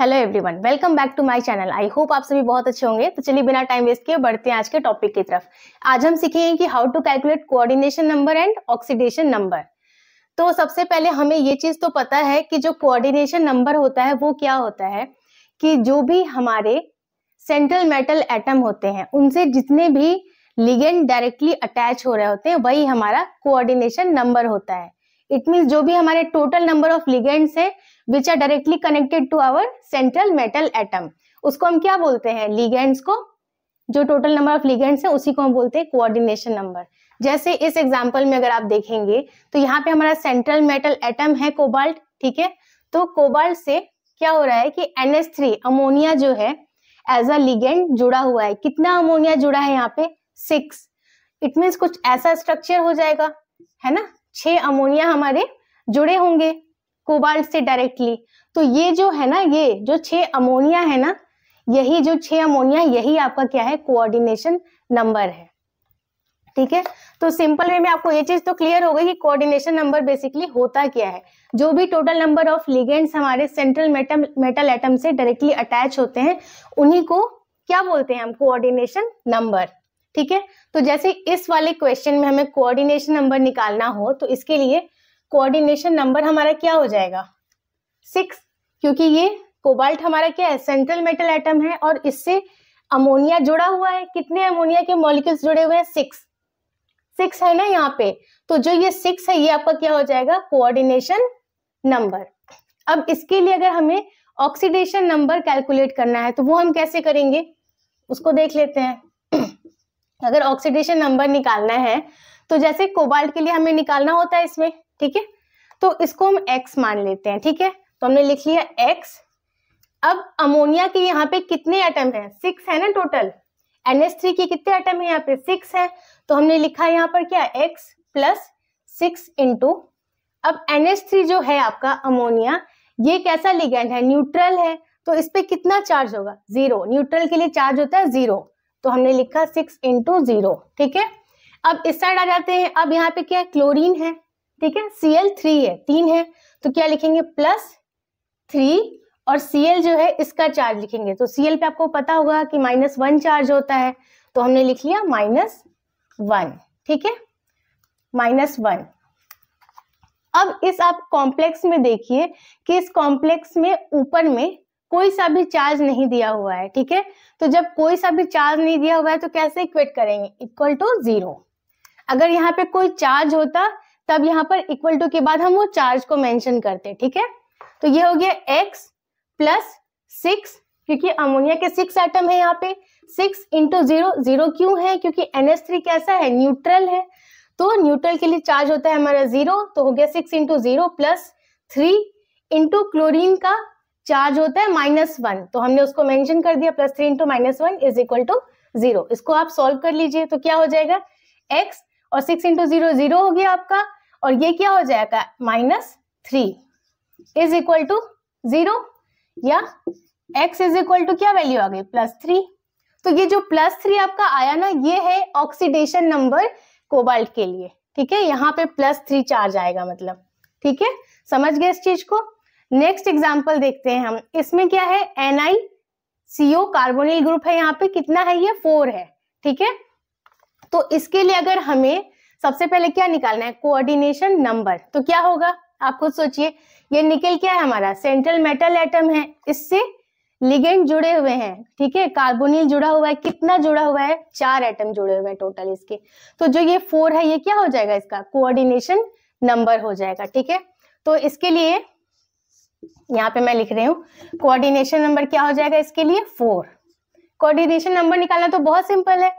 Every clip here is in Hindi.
hello everyone welcome back to my channel I hope आप सभी बहुत अच्छे होंगे तो चलिए बिना टाइम वेस्ट किए बढ़ते हैं आज के टॉपिक की तरफ आज हम सीखेंगे कि how to calculate coordination number and oxidation number तो सबसे पहले हमें ये चीज तो पता है कि जो कोऑर्डिनेशन नंबर होता है वो क्या होता है कि जो भी हमारे सेंट्रल मेटल एटम होते हैं उनसे जितने भी लिगेंड डायरेक्टली अटैच हो रहे होते हैं वही हमारा कोऑर्डिनेशन नंबर होता है इट मीन जो भी हमारे टोटल नंबर ऑफ लिगेंड्स है which are directly connected to our central metal atom उसको हम क्या बोलते हैं लिगेंड्स को जो टोटल नंबर ऑफ लिगेंड्स है उसी को हम बोलते हैं कोऑर्डिनेशन नंबर जैसे इस एग्जाम्पल में अगर आप देखेंगे तो यहाँ पे हमारा सेंट्रल मेटल एटम है कोबाल्ट ठीक है तो कोबाल्ट से क्या हो रहा है कि एन अमोनिया जो है एज अ लिगेंड जुड़ा हुआ है कितना अमोनिया जुड़ा है यहाँ पे सिक्स इट मीन्स कुछ ऐसा स्ट्रक्चर हो जाएगा है ना छह अमोनिया हमारे जुड़े होंगे कोबाल्ट से डायरेक्टली तो ये जो है ना ये जो छह अमोनिया है ना यही जो छह अमोनिया यही आपका क्या है कोऑर्डिनेशन नंबर है ठीक है तो सिंपल वे में आपको ये चीज तो क्लियर हो गई कि कोऑर्डिनेशन नंबर बेसिकली होता क्या है जो भी टोटल नंबर ऑफ लिगेंड्स हमारे सेंट्रल मेटल मेटल एटम से डायरेक्टली अटैच होते हैं उन्हीं को क्या बोलते हैं हम कोऑर्डिनेशन नंबर ठीक है तो जैसे इस वाले क्वेश्चन में हमें कोऑर्डिनेशन नंबर निकालना हो तो इसके लिए कोऑर्डिनेशन नंबर हमारा क्या हो जाएगा सिक्स क्योंकि ये कोबाल्ट हमारा क्या है सेंट्रल मेटल एटम है और इससे अमोनिया जुड़ा हुआ है कितने अमोनिया के मॉलिक्यूल्स जुड़े हुए हैं सिक्स सिक्स है ना यहाँ पे तो जो ये सिक्स है ये आपका क्या हो जाएगा कोऑर्डिनेशन नंबर अब इसके लिए अगर हमें ऑक्सीडेशन नंबर कैलकुलेट करना है तो वो हम कैसे करेंगे उसको देख लेते हैं अगर ऑक्सीडेशन नंबर निकालना है तो जैसे कोबाल्ट के लिए हमें निकालना होता है इसमें ठीक है तो इसको हम एक्स मान लेते हैं ठीक है तो हमने लिख लिया एक्स अब अमोनिया के यहाँ पे कितने एटम है सिक्स है ना टोटल थ्री के कितने एटम है यहाँ पे सिक्स है तो हमने लिखा है यहाँ पर क्या एक्स प्लस सिक्स इंटू अब एनएस थ्री जो है आपका अमोनिया ये कैसा लिगेंड है न्यूट्रल है तो इस पे कितना चार्ज होगा जीरो न्यूट्रल के लिए चार्ज होता है जीरो तो हमने लिखा सिक्स इंटू जीरो ठीक है अब इस साइड आ जाते हैं अब यहाँ पे क्या है क्लोरीन है ठीक है सी एल थ्री है तीन है तो क्या लिखेंगे प्लस थ्री और सी जो है इसका चार्ज लिखेंगे तो सी पे आपको पता होगा कि माइनस वन चार्ज होता है तो हमने लिख लिया माइनस वन ठीक है माइनस वन अब इस आप कॉम्प्लेक्स में देखिए कि इस कॉम्प्लेक्स में ऊपर में कोई सा भी चार्ज नहीं दिया हुआ है ठीक है तो जब कोई सा भी चार्ज नहीं दिया हुआ है तो कैसे इक्वेट करेंगे इक्वल टू जीरो अगर यहाँ पे कोई चार्ज होता तब यहाँ पर इक्वल टू के बाद हम वो चार्ज को मेंशन करते ठीक है तो ये हो गया एक्स प्लस सिक्स क्योंकि अमोनिया के सिक्स एटम है यहाँ पे सिक्स इंटू जीरो जीरो क्यों है क्योंकि एनएस थ्री कैसा है न्यूट्रल है तो न्यूट्रल के लिए चार्ज होता है हमारा जीरो तो हो गया six into zero plus three into chlorine का चार्ज होता है माइनस वन तो हमने उसको मेंशन कर दिया plus three into minus one is equal to zero इसको आप सॉल्व कर लीजिए तो क्या हो जाएगा एक्स और सिक्स इंटू जीरो जीरो हो गया आपका और ये क्या हो जाएगा minus three is equal to zero या एक्स इज इक्वल टू क्या वैल्यू आ गई प्लस थ्री तो ये जो प्लस थ्री आपका आया ना ये है ऑक्सीडेशन नंबर कोबाल्ट के लिए ठीक है यहाँ पे प्लस थ्री चार्ज आएगा मतलब ठीक है समझ गए इस चीज को नेक्स्ट एग्जाम्पल देखते हैं हम इसमें क्या है N I CO carbonyl group है यहाँ पे कितना है ये फोर है ठीक है तो इसके लिए अगर हमें सबसे पहले क्या निकालना है कोऑर्डिनेशन नंबर तो क्या होगा आप खुद सोचिए ये निकल क्या है हमारा सेंट्रल मेटल एटम है इससे लिगेंड जुड़े हुए हैं ठीक है कार्बोनिल जुड़ा हुआ है कितना जुड़ा हुआ है चार एटम जुड़े हुए हैं टोटल इसके तो जो ये फोर है ये क्या हो जाएगा इसका कोऑर्डिनेशन नंबर हो जाएगा ठीक है तो इसके लिए यहाँ पे मैं लिख रही हूँ कोऑर्डिनेशन नंबर क्या हो जाएगा इसके लिए फोर कोऑर्डिनेशन नंबर निकालना तो बहुत सिंपल है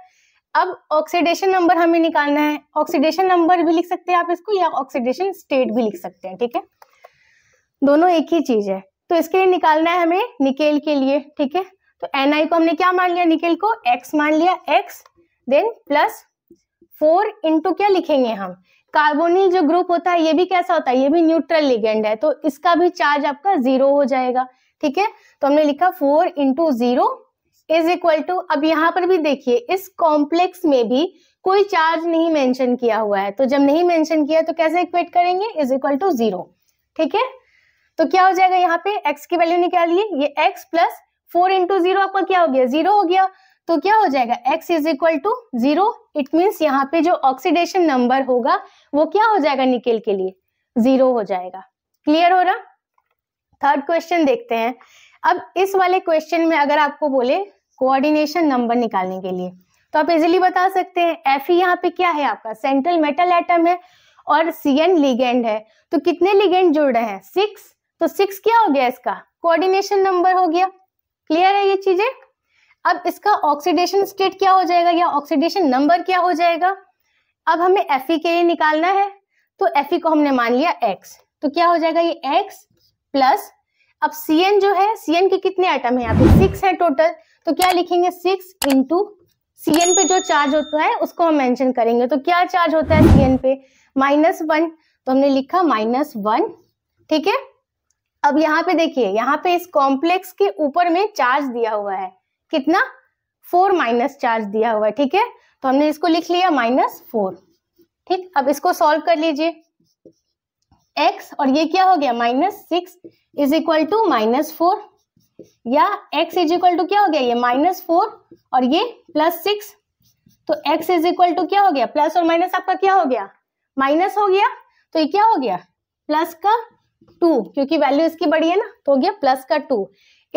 अब ऑक्सीडेशन नंबर हमें निकालना है ऑक्सीडेशन नंबर भी लिख सकते हैं आप इसको या ऑक्सीडेशन स्टेट भी लिख सकते हैं ठीक है दोनों एक ही चीज है तो इसके लिए निकालना है हमें निकेल के लिए ठीक है तो एन को हमने क्या मान लिया निकेल को एक्स मान लिया x then plus four into क्या लिखेंगे हम कार्बोनिल जो ग्रुप होता है ये भी कैसा होता है ये भी न्यूट्रल लिगेंड है तो इसका भी चार्ज आपका जीरो हो जाएगा ठीक है तो हमने लिखा four into zero is equal to अब यहाँ पर भी देखिए इस कॉम्प्लेक्स में भी कोई चार्ज नहीं मेंशन किया हुआ है तो जब नहीं मेंशन किया तो कैसे इक्वेट करेंगे इज इक्वल टू जीरो ठीक है तो क्या हो जाएगा यहाँ पे x की वैल्यू निकालिए ये x plus four into zero आपका क्या हो गया जीरो हो गया तो क्या हो जाएगा x is equal to zero it means यहाँ पे जो ऑक्सीडेशन नंबर होगा वो क्या हो जाएगा निकेल के लिए जीरो हो जाएगा क्लियर हो रहा थर्ड क्वेश्चन देखते हैं अब इस वाले क्वेश्चन में अगर आपको बोले कोऑर्डिनेशन नंबर निकालने के लिए तो आप इजिली बता सकते हैं एफ e यहाँ पे क्या है आपका सेंट्रल मेटल एटम है और सी एन लिगेंड है तो कितने लिगेंड जुड़ रहे हैं सिक्स तो सिक्स क्या हो गया इसका कोऑर्डिनेशन नंबर हो गया क्लियर है ये चीजें अब इसका ऑक्सीडेशन स्टेट क्या हो जाएगा या ऑक्सीडेशन नंबर क्या हो जाएगा अब हमें एफ के लिए निकालना है तो एफ को हमने मान लिया एक्स तो क्या हो जाएगा ये एक्स प्लस अब सी एन जो है सी एन के कितने आइटम है यहाँ पे सिक्स है टोटल तो क्या लिखेंगे सिक्स इंटू सी एन पे जो चार्ज होता है उसको हम मेंशन करेंगे तो क्या चार्ज होता है सी एन पे माइनस वन तो हमने लिखा माइनस वन ठीक है अब यहाँ पे देखिए यहाँ पे इस कॉम्प्लेक्स के ऊपर में चार्ज दिया हुआ है कितना फोर माइनस चार्ज दिया हुआ है ठीक है तो हमने इसको लिख लिया माइनस फोर ठीक अब इसको सॉल्व कर लीजिए x और ये क्या हो गया minus six is equal to minus four या x इज इक्वल टू क्या हो गया ये माइनस फोर और ये प्लस सिक्स तो x इज इक्वल टू क्या हो गया प्लस और माइनस आपका क्या हो गया माइनस हो गया तो ये क्या हो गया प्लस का टू क्योंकि वैल्यू इसकी बड़ी है ना तो हो गया प्लस का टू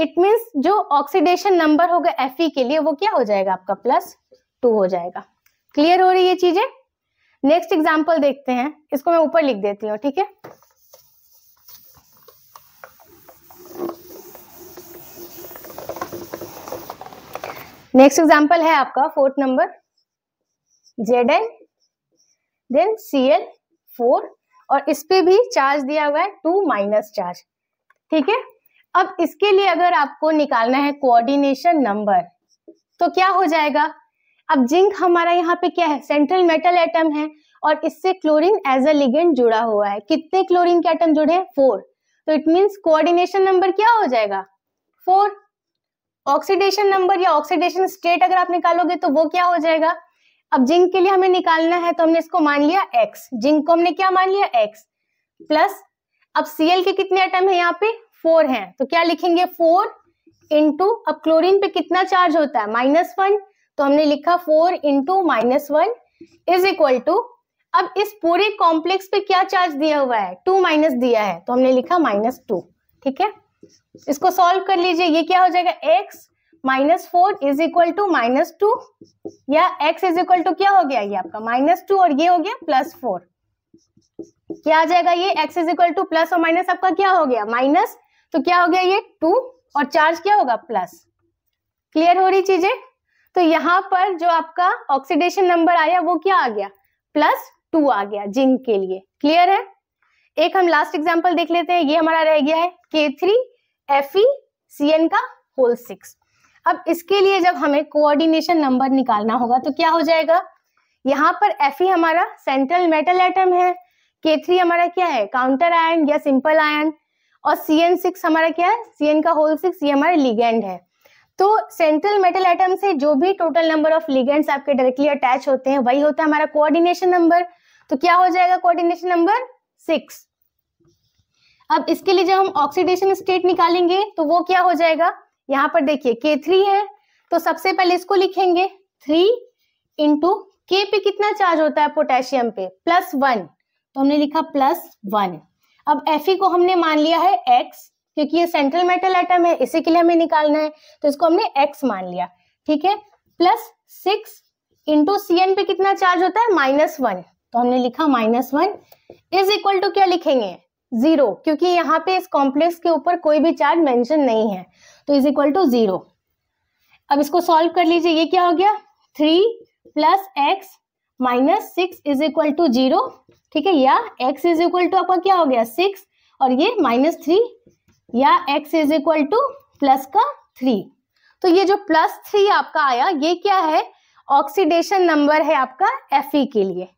इट मीन्स जो ऑक्सीडेशन नंबर होगा एफ के लिए वो क्या हो जाएगा आपका प्लस टू हो जाएगा क्लियर हो रही है चीजें नेक्स्ट एग्जाम्पल देखते हैं इसको मैं ऊपर लिख देती हूँ ठीक है नेक्स्ट एग्जाम्पल है आपका fourth number Z N then C L four और इस पे भी चार्ज दिया हुआ है टू माइनस चार्ज ठीक है अब इसके लिए अगर आपको निकालना है कोऑर्डिनेशन नंबर तो क्या हो जाएगा अब जिंक हमारा यहाँ पे क्या है सेंट्रल मेटल एटम है और इससे क्लोरीन एज अ लिगेंड जुड़ा हुआ है कितने क्लोरीन के एटम जुड़े हैं फोर तो इट मीन्स कोऑर्डिनेशन नंबर क्या हो जाएगा फोर ऑक्सीडेशन नंबर या ऑक्सीडेशन स्टेट अगर आप निकालोगे तो वो क्या हो जाएगा अब जिंक के लिए हमें निकालना है तो हमने इसको मान लिया एक्स जिंक को हमने क्या मान लिया एक्स प्लस अब सीएल के कितने आइटम है यहाँ पे फोर है तो क्या लिखेंगे फोर इंटू अब क्लोरीन पे कितना चार्ज होता है माइनस वन तो हमने लिखा four into minus one is equal to अब इस पूरे कॉम्प्लेक्स पे क्या चार्ज दिया हुआ है टू माइनस दिया है तो हमने लिखा माइनस टू ठीक है इसको सॉल्व कर लीजिए ये क्या हो जाएगा x minus four is equal to minus two या एक्स इज इक्वल टू क्या हो गया ये आपका माइनस टू और ये हो गया प्लस फोर क्या आ जाएगा ये x is equal to plus और माइनस आपका क्या हो गया माइनस तो क्या हो गया ये टू और चार्ज क्या होगा प्लस क्लियर हो रही चीजें तो यहां पर जो आपका ऑक्सीडेशन नंबर आया वो क्या आ गया प्लस टू आ गया जिंक के लिए क्लियर है एक हम लास्ट एग्जाम्पल देख लेते हैं ये हमारा रह गया है के थ्री एफ का होल सिक्स अब इसके लिए जब हमें कोऑर्डिनेशन नंबर निकालना होगा तो क्या हो जाएगा यहाँ पर एफ ई हमारा सेंट्रल मेटल एटम है के थ्री हमारा क्या है काउंटर आयन या सिंपल आयन और सी एन सिक्स हमारा क्या है सी एन का होल सिक्स ये हमारा लिगेंड है तो सेंट्रल मेटल एटम से जो भी टोटल नंबर ऑफ लिगेंड्स आपके डायरेक्टली अटैच होते हैं वही होता है हमारा कोऑर्डिनेशन नंबर तो क्या हो जाएगा कोऑर्डिनेशन नंबर सिक्स अब इसके लिए जब हम ऑक्सीडेशन स्टेट निकालेंगे तो वो क्या हो जाएगा यहाँ पर देखिए के थ्री है तो सबसे पहले इसको लिखेंगे थ्री इंटू के पे कितना चार्ज होता है पोटेशियम पे प्लस वन तो हमने लिखा प्लस वन अब एफ e को हमने मान लिया है एक्स क्योंकि ये सेंट्रल मेटल एटम है इसी के लिए हमें निकालना है तो इसको हमने एक्स मान लिया ठीक है plus six into C N पे कितना चार्ज होता है माइनस वन तो हमने लिखा minus one is equal to क्या लिखेंगे जीरो क्योंकि यहाँ पे इस कॉम्प्लेक्स के ऊपर कोई भी चार्ज मेंशन नहीं है तो इज इक्वल टू जीरो अब इसको सॉल्व कर लीजिए ये क्या हो गया three plus x minus six is equal to zero ठीक है या x इज इक्वल टू आपका क्या हो गया सिक्स और ये माइनस थ्री या x is equal to plus का थ्री तो ये जो प्लस थ्री आपका आया ये क्या है ऑक्सीडेशन नंबर है आपका एफ ई के लिए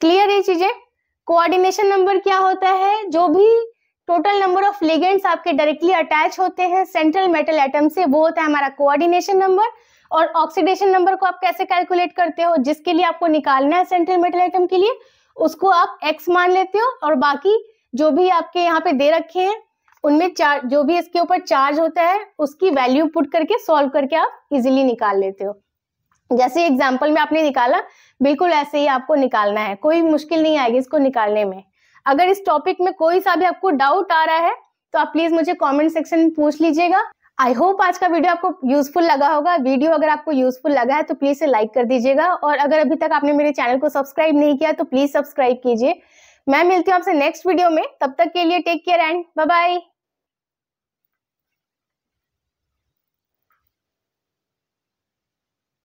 क्लियर ये चीजें कोऑर्डिनेशन नंबर क्या होता है जो भी टोटल नंबर ऑफ लिगेंड्स आपके डायरेक्टली अटैच होते हैं सेंट्रल मेटल एटम से वो होता है हमारा कोऑर्डिनेशन नंबर और ऑक्सीडेशन नंबर को आप कैसे कैलकुलेट करते हो जिसके लिए आपको निकालना है सेंट्रल मेटल आइटम के लिए उसको आप एक्स मान लेते हो और बाकी जो भी आपके यहाँ पे दे रखे हैं उनमें चार जो भी इसके ऊपर चार्ज होता है उसकी वैल्यू पुट करके सॉल्व करके आप इजिली निकाल लेते हो जैसे एग्जाम्पल में आपने निकाला बिल्कुल ऐसे ही आपको निकालना है कोई मुश्किल नहीं आएगी इसको निकालने में अगर इस टॉपिक में कोई सा भी आपको डाउट आ रहा है तो आप प्लीज मुझे कमेंट सेक्शन में पूछ लीजिएगा आई होप आज का वीडियो आपको यूजफुल लगा होगा वीडियो अगर आपको यूजफुल लगा है तो प्लीज से लाइक कर दीजिएगा और अगर अभी तक आपने मेरे चैनल को सब्सक्राइब नहीं किया तो प्लीज सब्सक्राइब कीजिए मैं मिलती हूँ आपसे नेक्स्ट वीडियो में तब तक के लिए take care and bye bye